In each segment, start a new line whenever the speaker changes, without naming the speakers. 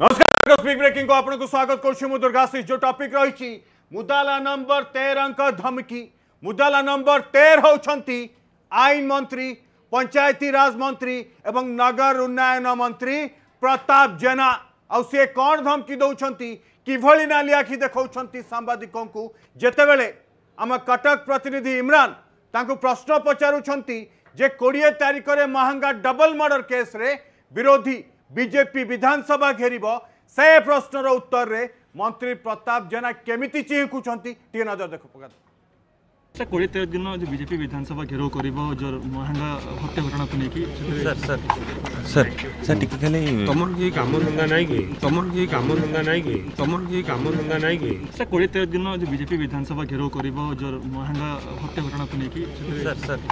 नमस्कार स्वागत करशी जो टॉपिक रही मुदाला नंबर तेर अंक धमकी मुदाला नंबर तेर होती आईन मंत्री पंचायती राज मंत्री एवं नगर उन्नयन मंत्री प्रताप जेना आ सी धमकी दौंट किभली नाली आखि देखते सांबादिकों को जिते बड़े आम कटक प्रतिनिधि इम्रान ताकू प्रश्न पचारूँ जे कोड़े तारिखर महांगा डबल मर्डर केस्रे विरोधी ବିଜେପି ବିଧାନସଭା ଘେରିବ ସେ ପ୍ରଶ୍ନର ଉତ୍ତରରେ ମନ୍ତ୍ରୀ ପ୍ରତାପ ଜେନା କେମିତି ଚିହିଁକୁଛନ୍ତି ଟିକେ ନଜର ଦେଖ ପ୍ରକାଶ
ସାର୍ କୋଡ଼ିଏ ତେର ଦିନ ଯେଉଁ ବିଜେପି ବିଧାନସଭା ଘେରାଉ କରିବ ଯେଉଁ ମହାଙ୍ଗା ହତ୍ୟା ଘଟଣାକୁ ନେଇକି ସାର୍ ସାର୍ ସାର୍ ସାର୍ ଟିକେ ଖାଲି ତମର କି କାମ ଧନ୍ଦା ନାହିଁ କି ତମର କି କାମ ଧନ୍ଦା ନାହିଁ କି ତମର କି କାମ ଧନ୍ଦା ନାହିଁ କି ସାର୍ କୋଡ଼ିଏ ତେର ଦିନ ଯେଉଁ ବିଜେପି ବିଧାନସଭା ଘେରାଉ କରିବ ଯେଉଁ ମହାଙ୍ଗା ହତ୍ୟା ଘଟଣାକୁ ନେଇକି ସାର୍ ସାର୍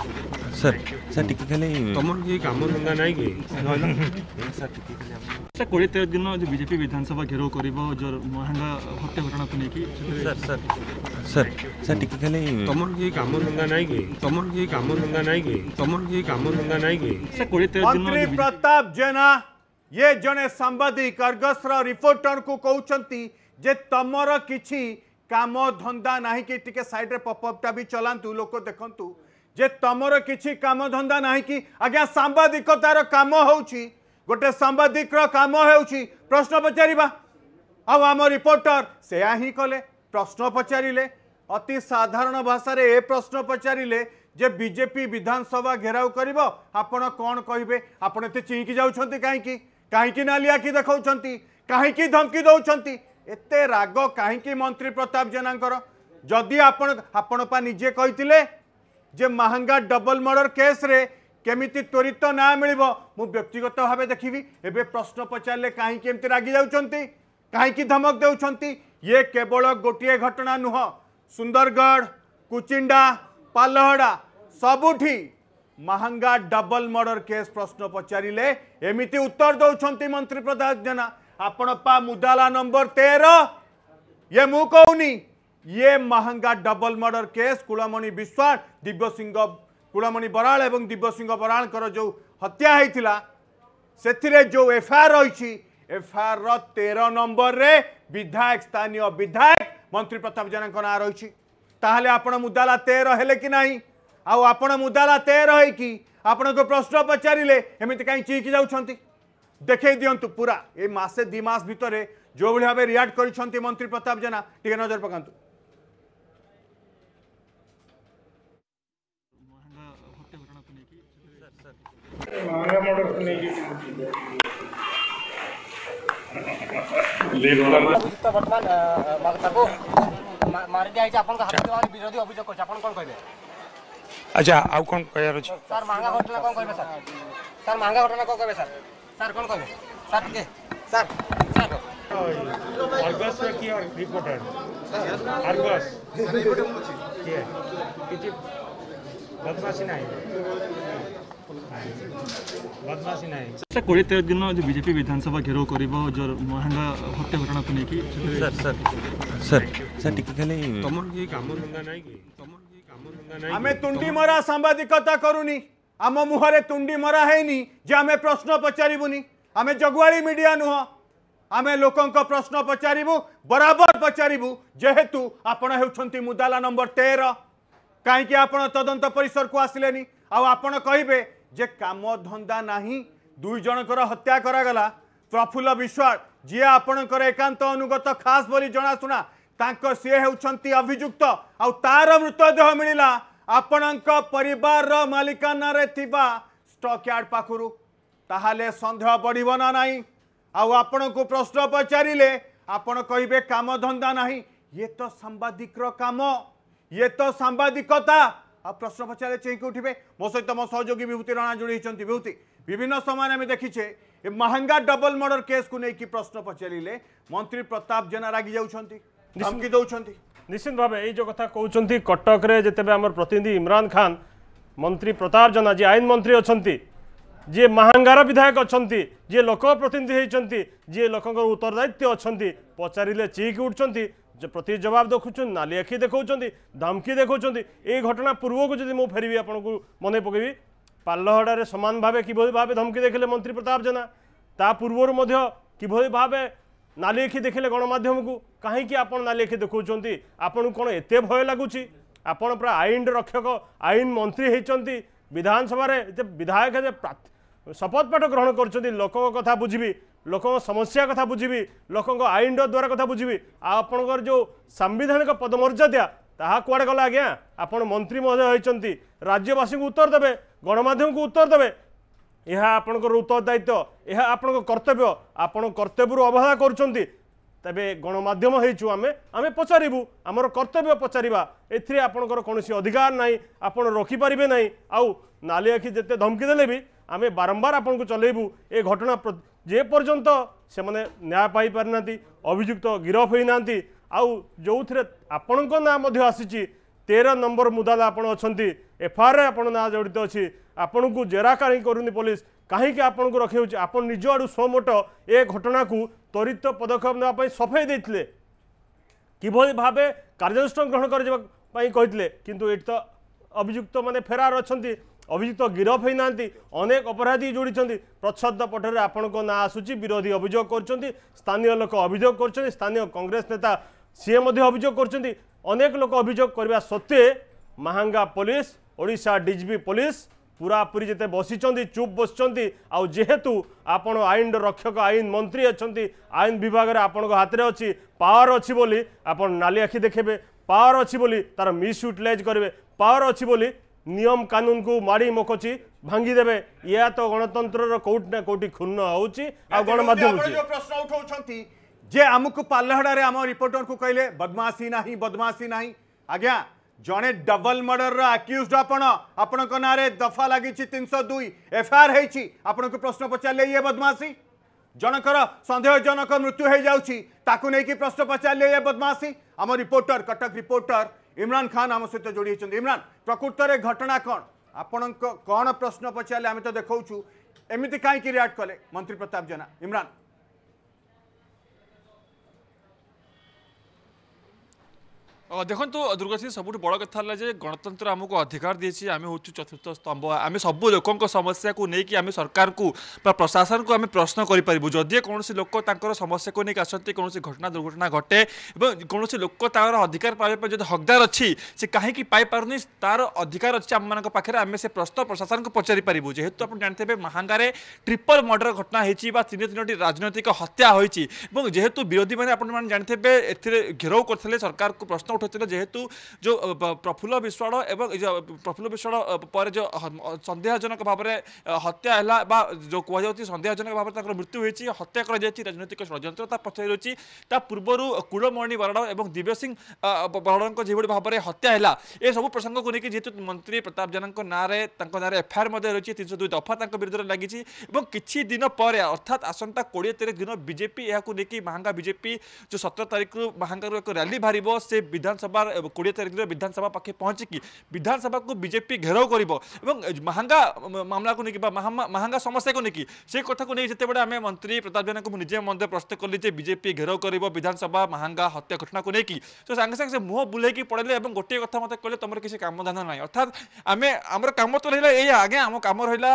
ସାର୍ ସାର୍ ଟିକେ ଖାଲି ତମର କି କାମ ଧନ୍ଦା ନାହିଁ କି ସାର୍ ଟିକେ ଖାଲି ସାର୍ କୋଡ଼ିଏ ତେର ଦିନ ଯେଉଁ ବିଜେପି ବିଧାନସଭା ଘେରାଉ କରିବ ଯେଉଁ ମହାଙ୍ଗା ହତ୍ୟା ଘଟଣାକୁ ନେଇକି ସାର୍ ସାର୍ ସାର୍
ସାର୍ ଟିକେ ଖାଲି ତମର मंत्री
रिपोर्टर को कहते तुम किम धंदा ना किड्रे पपअपटा भी लोक देखु जे तुम किम धंदा ना कि आज्ञा सांबादिकतार कम हो गोटे सांबादिकर कम हो प्रश्न पचार आम रिपोर्टर से कले प्रश्न पचारे অতি সাধারণ ভাষায় এ প্রশ্ন পচারে যে বিজেপি বিধানসভা ঘেরাও করব আপনার কণ কহবে আপনার এতে চিঙ্কি যাচ্ছেন কী কী নালি আখি দেখাও কী ধমকি দৌঁচান এতে রাগ কী মন্ত্রী প্রতাপ জেনাঙ্কর যদি আপনার আপনার পা নিজে কে যে মাহঙ্গা ডবল মর্ডর কেস্রে কেমিতি ত্বরিত না মিলব মু ব্যক্তিগত ভাবে দেখিবি এবে প্রশ্ন পচারে কী এমতি রাগি যাচ্ছেন কী ধমক দেউছেন ইয়ে কেবল গোটিয়ে ঘটনা নুহ सुंदरगढ़ कुचिंडा पालहड़ा सबुठ महांगा डबल मर्डर केस प्रश्न पचारे एमती उत्तर दौरान मंत्री प्रताप जेना आपण पा मुदाला नंबर तेर ये मु कौनी ये Mahanga double murder case Kulamani Biswas Divya Singh कूलमणि Baral और दिव्य सिंह बराल जो हत्या होता से जो एफआईआर रही এফআইআর তের নম্বরের বিধায়ক স্থানীয় বিধায়ক মন্ত্রী প্রতাপ জেলাঙ্ক নাঁ রয়েছে তাহলে আপনার মুদালা তের হলে কি না আপনার মুদালা তের হয়েকি আপনার প্রশ্ন পচারে এমনি কাই চিকি যাচ্ছেন দেখাই দিও পুরা এই মাসে দুই মাস ভিতরে যেভাবে ভাবে রিয়াক্ট করছেন মন্ত্রী প্রতাপ জেনা টিকি নজর পকাত ମହଙ୍ଗା ମର୍ଡରକୁ ନେଇକି বর্তমান
তাকে মারি দিয়েছে আপনার হাতে দেওয়া
বিরোধী অভিযোগ করছে আপনার কোন কবে আচ্ছা আউ কোন কয়ার আছে স্যার মাঙ্গা ঘটনা কোন কইবে স্যার স্যার মাঙ্গা ঘটনা কোন কইবে স্যার স্যার কোন কইবে স্যার কে স্যার স্যার আর্গাস কি রিপোর্টার আর্গাস রিপোর্টার বলছি কে কিছু বদমাশি নাই ବଦମାସୀ ନାହିଁ
ସାର୍ କୋଡ଼ିଏ ତେର ଦିନ ଯେଉଁ ବିଜେପି ବିଧାନସଭା ଘେରାଉ କରିବ ଯେଉଁ ମହାଣ୍ଡା ହତ୍ୟା ଘଟଣାକୁ ନେଇକି ସାର୍ ସାର୍ ସାର୍ ସାର୍ ଟିକେ ଖାଲି ତମର
କି କାମ ଧନ୍ଦା ନାହିଁ କି ତମର କି କାମ ଧନ୍ଦା ନାହିଁ ଆମେ ତୁଣ୍ଡି ମରା
ସାମ୍ବାଦିକତା କରୁନି ଆମ ମୁହଁରେ ତୁଣ୍ଡି ମରା ହେଇନି ଯେ ଆମେ ପ୍ରଶ୍ନ ପଚାରିବୁନି ଆମେ ଜଗୁଆଳି ମିଡ଼ିଆ ନୁହଁ ଆମେ ଲୋକଙ୍କ ପ୍ରଶ୍ନ ପଚାରିବୁ ବରାବର ପଚାରିବୁ ଯେହେତୁ ଆପଣ ହେଉଛନ୍ତି ମୁଦାଲା ନମ୍ବର ତେର କାହିଁକି ଆପଣ ତଦନ୍ତ ପରିସରକୁ ଆସିଲେନି ଆଉ ଆପଣ କହିବେ যে কাম ধন্দা না দুই জনকর হত্যা করা প্রফুল্ল বিশ্বাস যিয়ে আপনার একান্ত অনুগত খাস বলে জনাশুনা তাঁক সি হচ্ছেন অভিযুক্ত আার মৃতদেহ মিলা আপনার পরিবার মালিকানার স্টকয়ার্ড পাখু তাহলে সন্দেহ বড়ব না না আপনার প্রশ্ন পচারে আপনার কহবে কাম ধন্দা না ইয়ে তো সাংবাদিকর কাম ইয়ে তো সাংবাদিকতা आ प्रश्न पचारे चेक उठे मो सहित मो सहयोगी विभूति राणा जोड़ी विभूति विभिन्न समय आम देखीचे महांगा डबल मर्डर केस को लेकिन प्रश्न पचारे मंत्री प्रताप जेना रागि जामकी दौरान
निश्चित भाव ये कथ कौन कटक प्रतिनिधि इमरान खान मंत्री प्रताप जेना जी आईन मंत्री अच्छा जी महांगार विधायक अच्छा जी लोक प्रतिनिधि होती जी लोक उत्तरदायित्व अच्छा पचारे चीक उठुंट প্রতি জবাব দেখুছেন নালি আখি দেখছেন ধমকি দেখছেন এই ঘটনা পূর্বক যদি মু ফেরি আপনার মনে পকাইবি পাল্লহড়ার সমান ভাবে কিভাবে ভাবে ধমকি দেখলে মন্ত্রী প্রতাপ জেনা তা পূর্বর মধ্য কিভাবে ভাবে নালি আখি দেখলে গণমাধ্যমকু কাহিকি আপনার নালি আখি দেখছেন আপনার কোণ এতে ভয় লাগুছি আপন পুরা আইন রক্ষক আইন মন্ত্রী হয়েছেন বিধানসভার বিধায়ক যে শপথ পাঠ গ্রহণ করছেন লোক কথা বুঝবি ଲୋକଙ୍କ ସମସ୍ୟା କଥା ବୁଝିବି ଲୋକଙ୍କ ଆଇନର ଦ୍ୱାରା କଥା ବୁଝିବି ଆଉ ଆପଣଙ୍କର ଯେଉଁ ସାମ୍ବିଧାନିକ ପଦମର୍ଯ୍ୟାଦା ତାହା କୁଆଡ଼େ ଗଲା ଆଜ୍ଞା ଆପଣ ମନ୍ତ୍ରୀ ମହୋଦୟ ହୋଇଛନ୍ତି ରାଜ୍ୟବାସୀଙ୍କୁ ଉତ୍ତର ଦେବେ ଗଣମାଧ୍ୟମକୁ ଉତ୍ତର ଦେବେ ଏହା ଆପଣଙ୍କର ଉତ୍ତରଦାୟିତ୍ୱ ଏହା ଆପଣଙ୍କ କର୍ତ୍ତବ୍ୟ ଆପଣଙ୍କ କର୍ତ୍ତବ୍ୟରୁ ଅବହେଳା କରୁଛନ୍ତି ତେବେ ଗଣମାଧ୍ୟମ ହେଇଛୁ ଆମେ ଆମେ ପଚାରିବୁ ଆମର କର୍ତ୍ତବ୍ୟ ପଚାରିବା ଏଥିରେ ଆପଣଙ୍କର କୌଣସି ଅଧିକାର ନାହିଁ ଆପଣ ରଖିପାରିବେ ନାହିଁ ଆଉ ନାଲି ଆଖି ଯେତେ ଧମକି ଦେଲେ ବି আমি বারম্বার আপনার চলাইবু এ ঘটনা যে পর্যন্ত সে ন্যায় পাইপারি না অভিযুক্ত গিরফ হয়ে না আউথে আপনার না আসিছি তের নম্বর মুদাদা আপনার অনেক এফআইআর আপনার না জড়িত অছি আপনার জেরা কাহি করুন পুলিশ কাহিকি আপনার রক্ষা হচ্ছে আপনার নিজ আড়ু সোমোট এ ঘটনাকে ত্বরিত পদক্ষেপ নেওয়া সফাই দিয়ে কিভাবে ভাবে কার্যানুষ্ঠান গ্রহণ করা কিন্তু এটি তো অভিযুক্ত মানে ফেরার অনেক ଅଭିଯୁକ୍ତ ଗିରଫ ହୋଇନାହାନ୍ତି ଅନେକ ଅପରାଧୀ ଯୋଡ଼ିଛନ୍ତି ପ୍ରଚ୍ଛଦ ପଠରେ ଆପଣଙ୍କ ନାଁ ଆସୁଛି ବିରୋଧୀ ଅଭିଯୋଗ କରୁଛନ୍ତି ସ୍ଥାନୀୟ ଲୋକ ଅଭିଯୋଗ କରୁଛନ୍ତି ସ୍ଥାନୀୟ କଂଗ୍ରେସ ନେତା ସିଏ ମଧ୍ୟ ଅଭିଯୋଗ କରୁଛନ୍ତି ଅନେକ ଲୋକ ଅଭିଯୋଗ କରିବା ସତ୍ତ୍ୱେ Mahanga police Odisha DGP police ପୁରାପୁରି ଯେତେ ବସିଛନ୍ତି ଚୁପ୍ ବସିଛନ୍ତି ଆଉ ଯେହେତୁ ଆପଣ ଆଇନର ରକ୍ଷକ ଆଇନ ମନ୍ତ୍ରୀ ଅଛନ୍ତି ଆଇନ ବିଭାଗରେ ଆପଣଙ୍କ ହାତରେ ଅଛି ପାୱାର ଅଛି ବୋଲି ଆପଣ ନାଲି ଆଖି ଦେଖେଇବେ ପାୱାର ଅଛି ବୋଲି ତାର ମିସ୍ୟୁଟିଲାଇଜ୍ କରିବେ ପାୱାର ଅଛି ବୋଲି ନିୟମ କାନୁନକୁ ମାରି ମକୋଚି ଭାଙ୍ଗିଦେବେ ଏହା ତ ଗଣତନ୍ତ୍ରର କୋଉଠି ନା କୋଉଠି କ୍ଷୁଣ୍ଣ ହେଉଛି ଆଉ ଗଣମାଧ୍ୟମ
ପ୍ରଶ୍ନ ଉଠାଉଛନ୍ତି ଯେ ଆମକୁ ପାଲହଡ଼ାରେ ଆମ ରିପୋର୍ଟରକୁ କହିଲେ ବଦମାସି ନାହିଁ ବଦମାସି ନାହିଁ ଆଜ୍ଞା ଜଣେ ଡବଲ ମର୍ଡରର ଆକ୍ୟୁଜଡ ଆପଣ ଆପଣଙ୍କ ନାଁରେ ଦଫା ଲାଗିଛି ତିନିଶହ ଦୁଇ ଏଫଆଇଆର୍ ହେଇଛି ଆପଣଙ୍କୁ ପ୍ରଶ୍ନ ପଚାରିଲେ ଇଏ ବଦମାସି ଜଣଙ୍କର ସନ୍ଦେହଜନକ ମୃତ୍ୟୁ ହେଇଯାଉଛି ତାକୁ ନେଇକି ପ୍ରଶ୍ନ ପଚାରିଲେ ଇଏ ବଦମାସି ଆମ ରିପୋର୍ଟର କଟକ ରିପୋର୍ଟର इमरान खान आम सहित जोड़ी होती इमरान प्रकृत में घटना कौन आपण कौन प्रश्न पचारे आम तो देखा एमती कहीं रियाक्ट कले मंत्री प्रताप जेना इमरान ଦେଖନ୍ତୁ ଦୁର୍ଗାଶ୍ରୀ ସବୁଠୁ
ବଡ଼ କଥା ହେଲା ଯେ ଗଣତନ୍ତ୍ର ଆମକୁ ଅଧିକାର ଦେଇଛି ଆମେ ହେଉଛୁ ଚତୁର୍ଥ ସ୍ତମ୍ଭ ଆମେ ସବୁ ଲୋକଙ୍କ ସମସ୍ୟାକୁ ନେଇକି ଆମେ ସରକାରକୁ ବା ପ୍ରଶାସନକୁ ଆମେ ପ୍ରଶ୍ନ କରିପାରିବୁ ଯଦି କୌଣସି ଲୋକ ତାଙ୍କର ସମସ୍ୟାକୁ ନେଇକି ଆସନ୍ତି କୌଣସି ଘଟଣା ଦୁର୍ଘଟଣା ଘଟେ ଏବଂ କୌଣସି ଲୋକ ତାର ଅଧିକାର ପାଇବା ପାଇଁ ଯଦି ହକଦାର ଅଛି ସେ କାହିଁକି ପାଇପାରୁନି ତାର ଅଧିକାର ଅଛି ଆମମାନଙ୍କ ପାଖରେ ଆମେ ସେ ପ୍ରଶ୍ନ ପ୍ରଶାସନକୁ ପଚାରିପାରିବୁ ଯେହେତୁ ଆପଣ ଜାଣିଥିବେ ମହାଙ୍ଗାରେ ଟ୍ରିପଲ ମର୍ଡର ଘଟଣା ହେଇଛି ବା ତିନି ତିନୋଟି ରାଜନୈତିକ ହତ୍ୟା ହୋଇଛି ଏବଂ ଯେହେତୁ ବିରୋଧୀମାନେ ଆପଣମାନେ ଜାଣିଥିବେ ଏଥିରେ ଘେରାଉ କରିଥିଲେ ସରକାରକୁ ପ୍ରଶ୍ନ উঠেছিল যেহেতু যে প্রফুল্ল বিশ্বাড় এবং প্রফুল্ল বিশ্বাড় পরে যে সন্দেহজনক ভাবে হত্যা হল বা যে কুযাচ্ছে সন্দেহজনক ভাবে তাঁর মৃত্যু হয়েছে হত্যা করা যাই রাজনৈতিক ষড়যন্ত্র তা পছরে রয়েছে তা পূর্বর কুলমণি বরাড় এবং দিব্য সিং বরাড় যেভাবে ভাবে হত্যা হল এসব প্রসঙ্গক নিয়ে যেহেতু মন্ত্রী প্রতাপ জেলাঙ্ নাঁরে তাঁর নাঁরে এফআইআর রয়েছে তিনশো দুই দফা তাঁর বিরুদ্ধে লাগিছে এবং কিছু দিন পরে অর্থাৎ আসন্তা কোড়িয়ে তারিখ দিন বিজেপি এখন নেই মাহঙ্গা বিজেপি যে সতের তারিখর মাহঙ্গার এক র্যালি বাহার সে বিধান ବିଧାନସଭା କୋଡ଼ିଏ ତାରିଖରେ ବିଧାନସଭା ପାଖେ ପହଞ୍ଚିକି ବିଧାନସଭାକୁ ବିଜେପି ଘେରାଉ କରିବ ଏବଂ ମାହାଙ୍ଗା ମାମଲାକୁ ନେଇକି ବା ମାହାଙ୍ଗା ସମସ୍ୟାକୁ ନେଇକି ସେ କଥାକୁ ନେଇ ଯେତେବେଳେ ଆମେ ମନ୍ତ୍ରୀ ପ୍ରତାପ ଜେନାଙ୍କୁ ମୁଁ ନିଜେ ମଧ୍ୟ ପ୍ରଶ୍ନ କଲି ଯେ ବିଜେପି ଘେରାଉ କରିବ ବିଧାନସଭା ମାହାଙ୍ଗା ହତ୍ୟା ଘଟଣାକୁ ନେଇକି ତ ସାଙ୍ଗେ ସାଙ୍ଗେ ସେ ମୁହଁ ବୁଲେଇକି ପଳେଇଲେ ଏବଂ ଗୋଟିଏ କଥା ମୋତେ କହିଲେ ତମର କିଛି କାମଧନ୍ଦା ନାହିଁ ଅର୍ଥାତ୍ ଆମେ ଆମର କାମ ତ ରହିଲା ଏଇଆ ଆଜ୍ଞା ଆମ କାମ ରହିଲା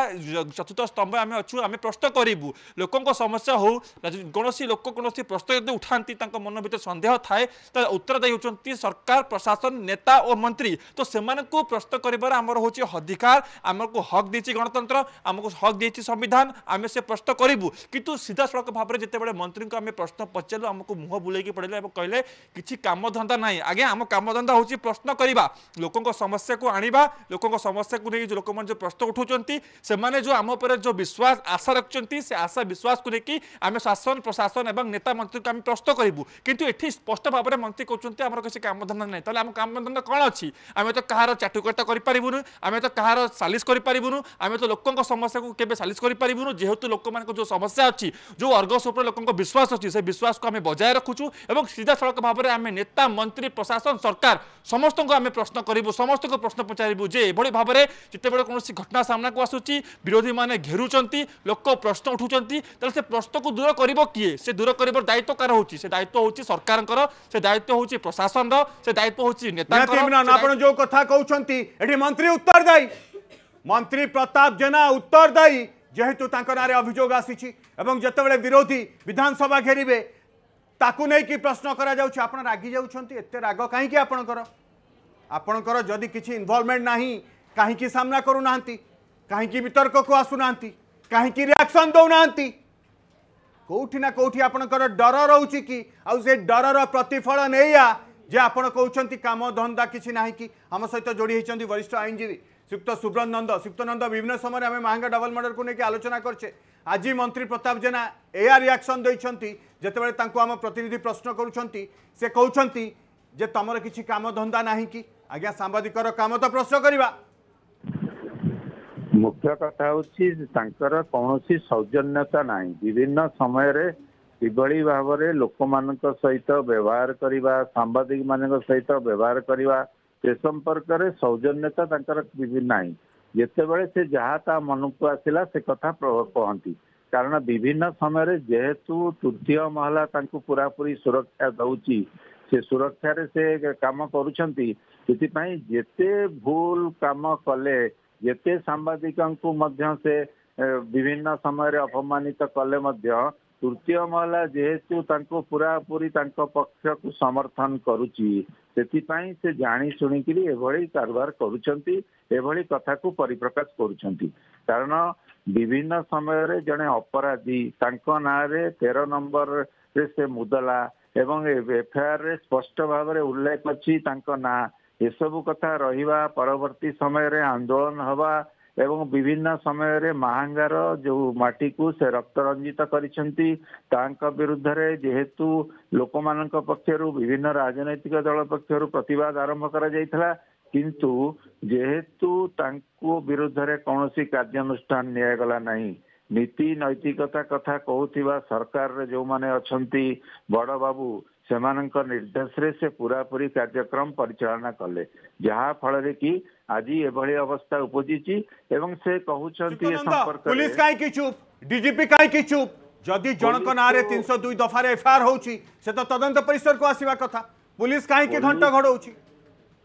ଚତୁର୍ଥ ସ୍ତମ୍ଭ ଆମେ ଅଛୁ ଆମେ ପ୍ରଶ୍ନ କରିବୁ ଲୋକଙ୍କ ସମସ୍ୟା ହେଉ କୌଣସି ଲୋକ କୌଣସି ପ୍ରଶ୍ନ ଯଦି ଉଠାନ୍ତି ତାଙ୍କ ମନ ଭିତରେ ସନ୍ଦେହ ଥାଏ ତା ଉତ୍ତର ଦେଇ ହେଉଛନ୍ତି सरकार प्रशासन नेता और मंत्री तो को प्रश्न कर आम हूँ अधिकार आमको हक दे गणतंत्र आमको हक दे संविधान आम से प्रश्न करूँ कितु सीधा सड़क भाव में जिते मंत्री को आम प्रश्न पचारू आमको मुह बुले पड़े और कहले कि कम ना आज्ञा आम कम धंदा हूँ प्रश्न करवा लोकों समस्या को आने लोकों समस्या को लेकिन लोक मैंने जो प्रश्न उठाते से जो आम पर जो विश्वास आशा रखते से आशा विश्वास को लेकिन आम शासन प्रशासन और नेता मंत्री को आम प्रश्न करूँ कि स्पष्ट भाव में मंत्री कहते आम किसी कामधन्दा नै तामधन कम अ चाटुट गरिपारुन आमे त कहाँ सालिस गरिपारुन आमे त लोक समस्याक के सास गरिपारुन जे लोक समस्या अहिले जो वर्गसवर लोक विश्वास अस्तिश्वासको आम बजाएर ए सिधासँग भावहरू आम नेता मन्त्री प्रशासन सरकार समस्तै प्रश्न समस्तै प्रश्न पचारुभ भावर जति बेला कि घटना को आसु विरोधी म घे लोक प्रश्न उठुन्छ त से दूर दूरक दायित्व कहाँ से दायित्व हौ से दायित्व हौ प्रशासन ᱥᱮᱛᱟᱭᱛᱚ ᱦᱩᱪᱤ નેᱛᱟ ᱠᱚ ᱱᱟᱯᱟᱱ
ᱡᱚ ᱠᱟᱛᱷᱟ ᱠᱚ ᱪᱷᱚᱱᱛᱤ ᱮᱴᱤ ᱢᱚᱱᱛᱨᱤ ᱩᱛᱛᱚᱨ ᱫᱟᱭ ᱢᱚᱱᱛᱨᱤ ᱯᱨᱛᱟᱯ ᱡᱮᱱᱟ ᱩᱛᱛᱚᱨ ᱫᱟᱭ ᱡᱮᱦᱛᱩ ᱛᱟᱠᱚᱱᱟᱨᱮ অভিযোগ ᱟᱥᱤᱪᱤ ᱮᱵᱚᱝ ᱡᱚᱛᱚ ᱵᱮᱞᱮ ᱵᱤᱨᱚᱫᱷᱤ ᱵᱤᱫᱷᱟᱱᱥᱚᱵᱟ ᱜᱷᱮᱨᱤᱵᱮ ᱛᱟᱠᱩᱱᱮ ᱠᱤ ᱯᱨᱥᱱᱚ ᱠᱚᱨᱟ ᱡᱟᱣᱩᱪᱷᱟ ᱟᱯᱱᱟ ᱨᱟᱜᱤ ᱡᱟᱣᱩᱪᱷᱚᱱᱛᱤ ᱮᱛᱮ ᱨᱟᱜᱚ ᱠᱟᱦᱤ ᱠᱤ ᱟᱯᱱᱚ ᱠᱚᱨᱚ ᱟᱯᱱᱚ ᱠᱚᱨᱚ ᱡᱚᱫᱤ ᱠᱤᱪᱷᱤ যে আপনার কৌন কাম ধন্দা কিছু না কি আমার সহ যোড়ি হয়েছেন বরিষ্ঠ আইনজীবী শ্রীযুক্ত সুব্রত নন্দ শ্রীযুক্ত নন্দ বিভিন্ন সময় আমি মাহঙ্গা ডবল মর্ডরক নিয়ে আলোচনা করছে আজ মন্ত্রী প্রতাপ জেনা এয়া রিয়াকশন দিয়েছেন যেতবে তাঁর আমার প্রতিনিধি প্রশ্ন করছেন সে কৌন যে তোমার কিছু কাম ধন্দা না কি আজ্ঞা সাংবাদিকর কাম তো প্রশ্ন করা
মুখ্য কথা হচ্ছে তাঁর কৌশি সৌজন্যতা নাই বিভিন্ন সময়ের किभली भाव में लोक मान सहित व्यवहार करने सांबादिक मान सहित व्यवहार करवा से संपर्क में सौजन्यता ना जिते बड़े से जहाँ ता मन को आसला से कथा कहती कारण विभिन्न समय जेहेतु तृतीय महला पूरी सुरक्षा दौर से सुरक्षा से कम करते भूल कम कले जिते सांबादिक विभिन्न समय अपमानित कले ତୃତୀୟ ମହଲା ଯେହେତୁ ତାଙ୍କୁ ପୁରି ତାଙ୍କ ପକ୍ଷକୁ ସମର୍ଥନ କରୁଛି ସେଥିପାଇଁ ସେ ଜାଣି ଶୁଣିକିରି ଏଭଳି କାରବାର କରୁଛନ୍ତି ଏଭଳି କଥାକୁ ପରିପ୍ରକାଶ କରୁଛନ୍ତି କାରଣ ବିଭିନ୍ନ ସମୟରେ ଜଣେ ଅପରାଧୀ ତାଙ୍କ ନାଁରେ ତେର ନମ୍ବର ରେ ସେ ମୁଦଲା ଏବଂ ଏଫଆଇଆର ରେ ସ୍ପଷ୍ଟ ଭାବରେ ଉଲ୍ଲେଖ ଅଛି ତାଙ୍କ ନାଁ ଏସବୁ କଥା ରହିବା ପରବର୍ତ୍ତୀ ସମୟରେ ଆନ୍ଦୋଳନ ହବା ଏବଂ ବିଭିନ୍ନ ସମୟରେ ମାହାଙ୍ଗାର ଯେଉଁ ମାଟିକୁ ସେ ରକ୍ତରଞ୍ଜିତ କରିଛନ୍ତି ତାଙ୍କ ବିରୁଦ୍ଧରେ ଯେହେତୁ ଲୋକମାନଙ୍କ ପକ୍ଷରୁ ବିଭିନ୍ନ ରାଜନୈତିକ ଦଳ ପକ୍ଷରୁ ପ୍ରତିବାଦ ଆରମ୍ଭ କରାଯାଇଥିଲା କିନ୍ତୁ ଯେହେତୁ ତାଙ୍କ ବିରୁଦ୍ଧରେ କୌଣସି କାର୍ଯ୍ୟାନୁଷ୍ଠାନ ନିଆଗଲା ନାହିଁ ନୀତି ନୈତିକତା କଥା କହୁଥିବା ସରକାରରେ ଯେଉଁମାନେ ଅଛନ୍ତି ବଡ଼ ବାବୁ ସେମାନଙ୍କ ନିର୍ଦ୍ଦେଶରେ ସେ ପୁରାପୁରି କାର୍ଯ୍ୟକ୍ରମ ପରିଚାଳନା କଲେ ଯାହା ଫଳରେ କି ଆଜି ଏଭଳି ଅବସ୍ଥା ଉପୁଜିଛି ଏବଂ ସେ କହୁଛନ୍ତି ପୁଲିସ
କାହିଁକି ଚୁପ୍ ଡିଜିପି କାହିଁକି ଚୁପ୍ ଯଦି ଜଣଙ୍କ ନାଁରେ ତିନିଶହ ଦୁଇ ଦଫାରେ ଏଫଆଇଆର ହଉଛି ସେ ତ ତଦନ୍ତ ପରିସରକୁ ଆସିବା କଥା ପୁଲିସ କାହିଁକି ଘଣ୍ଟ ଘଡଉଛି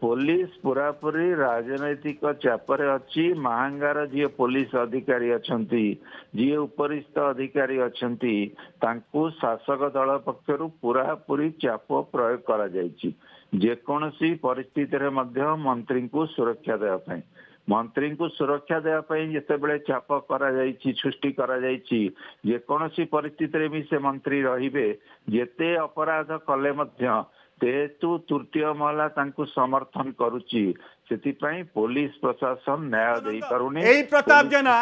ପୋଲିସ
ପୁରାପୁରି ରାଜନୈତିକ ଚାପରେ ଅଛି ମାହାଙ୍ଗାର ଯିଏ ପୋଲିସ ଅଧିକାରୀ ଅଛନ୍ତି ଯିଏ ଉପରିସ୍ଥ ଅଧିକାରୀ ଅଛନ୍ତି ତାଙ୍କୁ ଶାସକ ଦଳ ପକ୍ଷରୁ ପୁରାପୁରି ଚାପ ପ୍ରୟୋଗ କରାଯାଇଛି ଯେକୌଣସି ପରିସ୍ଥିତିରେ ମଧ୍ୟ ମନ୍ତ୍ରୀଙ୍କୁ ସୁରକ୍ଷା ଦେବା ପାଇଁ ମନ୍ତ୍ରୀଙ୍କୁ ସୁରକ୍ଷା ଦେବା ପାଇଁ ଯେତେବେଳେ ଚାପ କରାଯାଇଛି ସୃଷ୍ଟି କରାଯାଇଛି ଯେକୌଣସି ପରିସ୍ଥିତିରେ ବି ସେ ମନ୍ତ୍ରୀ ରହିବେ ଯେତେ ଅପରାଧ କଲେ ମଧ୍ୟ ଯେହେତୁ ତୃତୀୟ ମହଲା ତାଙ୍କୁ ସମର୍ଥନ କରୁଛି
ସେଥିପାଇଁ ପୋଲିସ ପ୍ରଶାସନ ନ୍ୟାୟ ଦେଇପାରୁନି ଏଇ ପ୍ରତାପ ଜେନା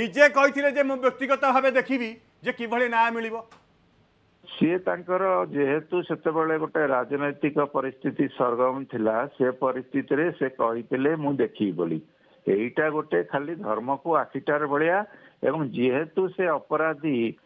ନିଜେ କହିଥିଲେ ଯେ ମୁଁ ବ୍ୟକ୍ତିଗତ ଭାବେ ଦେଖିବି ଯେ କିଭଳି ନ୍ୟାୟ ମିଳିବ ସିଏ ତାଙ୍କର
ଯେହେତୁ ସେତେବେଳେ ଗୋଟେ ରାଜନୈତିକ ପରିସ୍ଥିତି ସରଗମ ଥିଲା ସେ ପରିସ୍ଥିତିରେ ସେ କହିଥିଲେ ମୁଁ ଦେଖିବି ବୋଲି ଏଇଟା ଗୋଟେ ଖାଲି ଧର୍ମକୁ ଆଖିଟାର ଭଳିଆ ଏବଂ ଯେହେତୁ ସେ ଅପରାଧୀ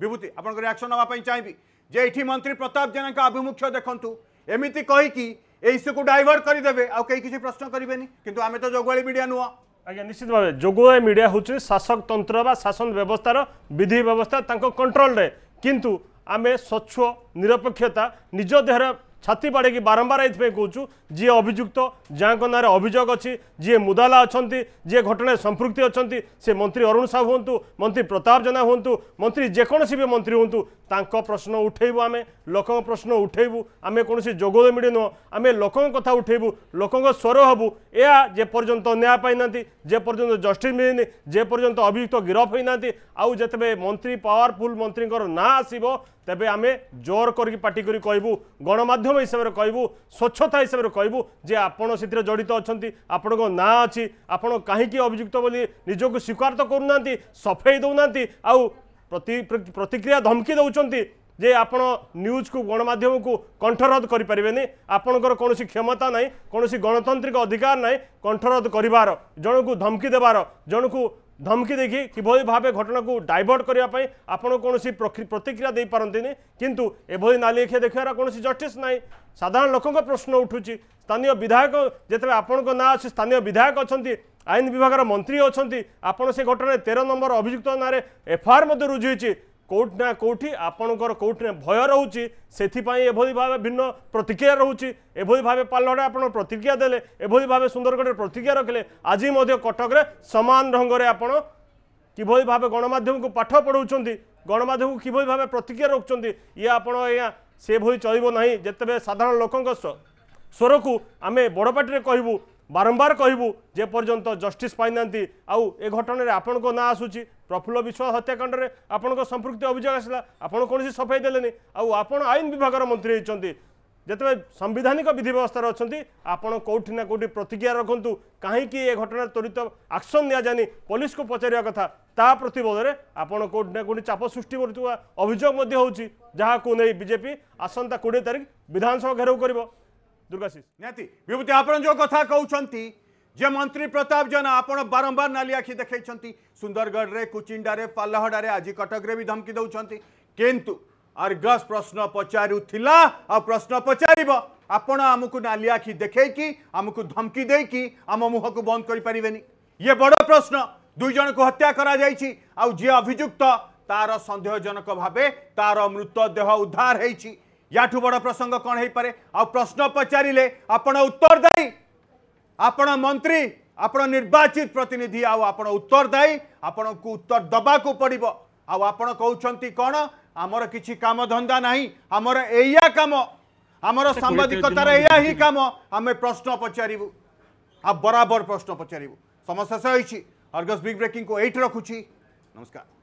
বিভূতি আপনার রিয়াকশন নেওয়া চাইবি যে এটি মন্ত্রী প্রতাপ জেলা আভিমুখ্য দেখুন এমিতি কী এই ইস্যুকু ডাইভর্ট করিদেবে আউ কেউ কিছু প্রশ্ন করবেনি কিন্তু আমি তো যোগওয়ালি মিডিয়া নুহ
আজ্ঞা নিশ্চিত ভাবে যোগওয়ালি মিডিয়া হচ্ছে শাসক তন্ত্র বা শাসন ব্যবস্থার বিধি ব্যবস্থা তাঁর কন্ট্রোলরে কিন্তু আমি স্বচ্ছ নিরপেক্ষতা নিজ দেহর ଛାତି ବାଡ଼େଇକି ବାରମ୍ବାର ଏଥିପାଇଁ କହୁଛୁ ଯିଏ ଅଭିଯୁକ୍ତ ଯାହାଙ୍କ ନାଁରେ ଅଭିଯୋଗ ଅଛି ଯିଏ ମୁଦାଲା ଅଛନ୍ତି ଯିଏ ଘଟଣାରେ ସମ୍ପୃକ୍ତି ଅଛନ୍ତି ସେ ମନ୍ତ୍ରୀ ଅରୁଣ ସାହୁ ହୁଅନ୍ତୁ ମନ୍ତ୍ରୀ ପ୍ରତାପ ଜେନା ହୁଅନ୍ତୁ ମନ୍ତ୍ରୀ ଯେକୌଣସି ବି ମନ୍ତ୍ରୀ ହୁଅନ୍ତୁ ତାଙ୍କ ପ୍ରଶ୍ନ ଉଠାଇବୁ ଆମେ ଲୋକଙ୍କ ପ୍ରଶ୍ନ ଉଠାଇବୁ ଆମେ କୌଣସି ଯୋଗଦେମିଡ଼ି ନୁହଁ ଆମେ ଲୋକଙ୍କ କଥା ଉଠାଇବୁ ଲୋକଙ୍କ ସ୍ୱର ହେବୁ ଏହା ଯେପର୍ଯ୍ୟନ୍ତ ନ୍ୟାୟ ପାଇନାହାନ୍ତି ଯେପର୍ଯ୍ୟନ୍ତ ଜଷ୍ଟିସ୍ ମିଳିନି ଯେପର୍ଯ୍ୟନ୍ତ ଅଭିଯୁକ୍ତ ଗିରଫ ହୋଇନାହାନ୍ତି ଆଉ ଯେତେବେଳେ ମନ୍ତ୍ରୀ ପାୱାରଫୁଲ୍ ମନ୍ତ୍ରୀଙ୍କର ନାଁ ଆସିବ ତେବେ ଆମେ ଜୋର କରିକି ପାଟି କରି କହିବୁ ଗଣମାଧ୍ୟମ ହିସାବରେ କହିବୁ ସ୍ୱଚ୍ଛତା ହିସାବରେ କହିବୁ ଯେ ଆପଣ ସେଥିରେ ଜଡ଼ିତ ଅଛନ୍ତି ଆପଣଙ୍କ ନାଁ ଅଛି ଆପଣ କାହିଁକି ଅଭିଯୁକ୍ତ ବୋଲି ନିଜକୁ ସ୍ୱୀକାର ତ କରୁନାହାନ୍ତି ସଫେଇ ଦେଉନାହାନ୍ତି ଆଉ ପ୍ରତିକ୍ରିୟା ଧମକି ଦେଉଛନ୍ତି ଯେ ଆପଣ ନ୍ୟୁଜ୍କୁ ଗଣମାଧ୍ୟମକୁ କଣ୍ଠରଦ କରିପାରିବେନି ଆପଣଙ୍କର କୌଣସି କ୍ଷମତା ନାହିଁ କୌଣସି ଗଣତାନ୍ତ୍ରିକ ଅଧିକାର ନାହିଁ କଣ୍ଠରଦ କରିବାର ଜଣକୁ ଧମକି ଦେବାର ଜଣକୁ ଧମକି ଦେଖି କିଭଳି ଭାବେ ଘଟଣାକୁ ଡାଇଭର୍ଟ କରିବା ପାଇଁ ଆପଣ କୌଣସି ପ୍ରତିକ୍ରିୟା ଦେଇପାରନ୍ତିନି କିନ୍ତୁ ଏଭଳି ନାଲିଖିଆ ଦେଖିବାର କୌଣସି ଜଷ୍ଟିସ୍ ନାହିଁ ସାଧାରଣ ଲୋକଙ୍କ ପ୍ରଶ୍ନ ଉଠୁଛି ସ୍ଥାନୀୟ ବିଧାୟକ ଯେତେବେଳେ ଆପଣଙ୍କ ନାଁ ଅଛି ସ୍ଥାନୀୟ ବିଧାୟକ ଅଛନ୍ତି ଆଇନ ବିଭାଗର ମନ୍ତ୍ରୀ ଅଛନ୍ତି ଆପଣ ସେ ଘଟଣାରେ ତେର ନମ୍ବର ଅଭିଯୁକ୍ତ ନାଁରେ ଏଫ୍ଆଇଆର୍ ମଧ୍ୟ ରୁଜୁ ହୋଇଛି କେଉଁଠି ନା କେଉଁଠି ଆପଣଙ୍କର କେଉଁଠି ନା ଭୟ ରହୁଛି ସେଥିପାଇଁ ଏଭଳି ଭାବେ ଭିନ୍ନ ପ୍ରତିକ୍ରିୟା ରହୁଛି ଏଭଳି ଭାବେ ପାଲଡ଼ା ଆପଣ ପ୍ରତିକ୍ରିୟା ଦେଲେ ଏଭଳି ଭାବେ ସୁନ୍ଦରଗଡ଼ରେ ପ୍ରତିକ୍ରିୟା ରଖିଲେ ଆଜି ମଧ୍ୟ କଟକରେ ସମାନ ଢଙ୍ଗରେ ଆପଣ କିଭଳି ଭାବେ ଗଣମାଧ୍ୟମକୁ ପାଠ ପଢ଼ାଉଛନ୍ତି ଗଣମାଧ୍ୟମକୁ କିଭଳି ଭାବେ ପ୍ରତିକ୍ରିୟା ରଖୁଛନ୍ତି ଇଏ ଆପଣ ଆଜ୍ଞା ସେଭଳି ଚଳିବ ନାହିଁ ଯେତେବେଳେ ସାଧାରଣ ଲୋକଙ୍କ ସ୍ୱରକୁ ଆମେ ବଡ଼ ପାଟିରେ କହିବୁ ବାରମ୍ବାର କହିବୁ ଯେପର୍ଯ୍ୟନ୍ତ ଜଷ୍ଟିସ୍ ପାଇନାହାନ୍ତି ଆଉ ଏ ଘଟଣାରେ ଆପଣଙ୍କ ନାଁ ଆସୁଛି ପ୍ରଫୁଲ୍ଲ ବିଶ୍ୱାଳ ହତ୍ୟାକାଣ୍ଡରେ ଆପଣଙ୍କ ସମ୍ପୃକ୍ତି ଅଭିଯୋଗ ଆସିଲା ଆପଣ କୌଣସି ସଫେଇ ଦେଲେନି ଆଉ ଆପଣ ଆଇନ ବିଭାଗର ମନ୍ତ୍ରୀ ହେଇଛନ୍ତି ଯେତେବେଳେ ସାମ୍ବିଧାନିକ ବିଧି ବ୍ୟବସ୍ଥାରେ ଅଛନ୍ତି ଆପଣ କେଉଁଠି ନା କେଉଁଠି ପ୍ରତିକ୍ରିୟା ରଖନ୍ତୁ କାହିଁକି ଏ ଘଟଣାରେ ତ୍ୱରିତ ଆକ୍ସନ୍ ନିଆଯାଏନି ପୋଲିସକୁ ପଚାରିବା କଥା ତା ପ୍ରତିବଦଳରେ ଆପଣ କେଉଁଠି ନା କେଉଁଠି ଚାପ ସୃଷ୍ଟି କରୁଥିବା ଅଭିଯୋଗ ମଧ୍ୟ ହେଉଛି ଯାହାକୁ ନେଇ ବିଜେପି ଆସନ୍ତା କୋଡ଼ିଏ ତାରିଖ ବିଧାନସଭା ଘେରାଉ କରିବ ଦୁର୍ଗାଶିଷ ନିହାତି ବିଭୂତି ଆପଣ ଯେଉଁ କଥା କହୁଛନ୍ତି যে মন্ত্রী প্রতাপ
জেনা আপনার বারম্বার নালি আখি দেখাই সুন্দরগড়ে কুচিন্ডার পাল্লাহডার আজ কটকরে বি ধমকি দৌঁছেন কিন্তু আর্গস প্রশ্ন পচারুলা আশ্ন পচারব ଆପଣ ଆମକୁ ନାଲି ଆଖି ଦେଖେଇକି ଆମକୁ ଧମକି ଦେଇକି ଆମ ମୁହଁକୁ ବନ୍ଦ କରିପାରିବେନି ଇଏ ବଡ଼ ପ୍ରଶ୍ନ ଦୁଇ ଜଣଙ୍କୁ ହତ୍ୟା କରାଯାଇଛି ଆଉ ଯିଏ ଅଭିଯୁକ୍ତ ତାର ସନ୍ଦେହଜନକ ଭାବେ ତାର ମୃତଦେହ ଉଦ୍ଧାର ହେଇଛି ୟାଠୁ ବଡ଼ ପ୍ରସଙ୍ଗ କ'ଣ ହେଇପାରେ ଆଉ ପ୍ରଶ୍ନ ପଚାରିଲେ ଆପଣ ଉତ୍ତର ଦେଇ आपण मंत्री आपण निर्वाचित प्रतिनिधि आउ आपण उत्तरदायी ଆପଣଙ୍କୁ ଉତ୍ତର ଦେବାକୁ ପଡ଼ିବ ଆଉ ଆପଣ କହୁଛନ୍ତି କ'ଣ ଆମର କିଛି କାମ ଧନ୍ଦା ନାହିଁ ଆମର ଏଇଆ କାମ ଆମର ସାମ୍ବାଦିକତାର ଏଇଆ ହିଁ କାମ ଆମେ ପ୍ରଶ୍ନ ପଚାରିବୁ ଆଉ ବରାବର ପ୍ରଶ୍ନ ପଚାରିବୁ ସମସ୍ୟା ସହ ହେଇଛି ଅର୍ଗସ୍ ବିଗ୍ ବ୍ରେକିଂକୁ ଏଇଠି ରଖୁଛି ନମସ୍କାର